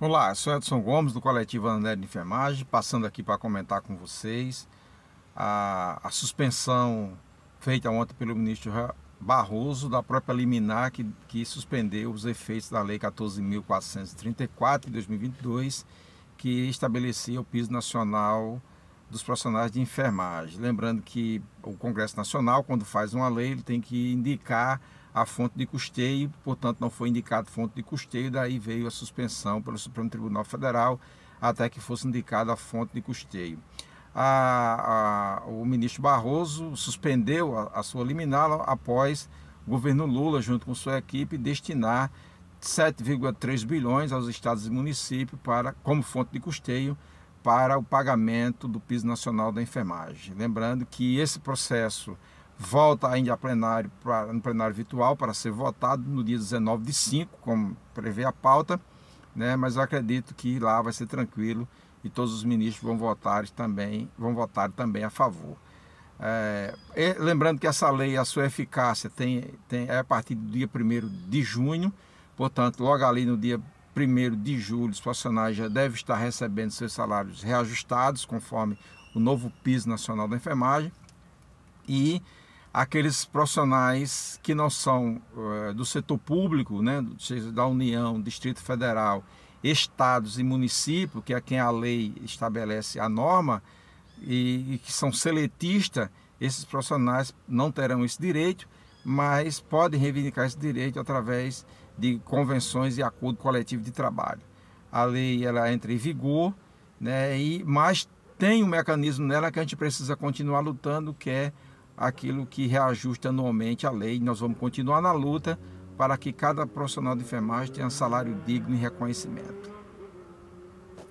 Olá, sou Edson Gomes do coletivo André de Enfermagem, passando aqui para comentar com vocês a, a, suspensão feita ontem pelo ministro Barroso da própria liminar que, que suspendeu os efeitos da Lei 14.434 de 2022, que estabelecia o piso nacional dos profissionais de enfermagem. Lembrando que o Congresso Nacional, quando faz uma lei, ele tem que indicar a fonte de custeio, portanto não foi indicado fonte de custeio, daí veio a suspensão pelo Supremo Tribunal Federal até que fosse indicada a fonte de custeio. A, a, o ministro Barroso suspendeu a, a sua liminar após o governo Lula, junto com sua equipe, destinar 7,3 bilhões aos estados e municípios para, como fonte de custeio para o pagamento do piso nacional da enfermagem. Lembrando que esse processo volta ainda a plenário, para no plenário virtual para ser votado no dia 19 de 5, como prevê a pauta, né? mas eu acredito que lá vai ser tranquilo e todos os ministros vão votar também, vão votar também a favor. É, lembrando que essa lei, a sua eficácia tem, tem, é a partir do dia 1 de junho, portanto, logo ali no dia 1 de julho, os profissionais já devem estar recebendo seus salários reajustados, conforme o novo piso nacional da enfermagem. E aqueles profissionais que não são eh, do setor público, né, da União, Distrito Federal, estados e municípios que é quem a lei estabelece a norma, e, e que são seletistas, esses profissionais não terão esse direito, mas podem reivindicar esse direito através de convenções e acordo coletivo de trabalho. A lei ela entra em vigor, né, e, mas tem um mecanismo nela que a gente precisa continuar lutando, que é aquilo que reajusta anualmente a lei. Nós vamos continuar na luta para que cada profissional de enfermagem tenha um salário digno e reconhecimento.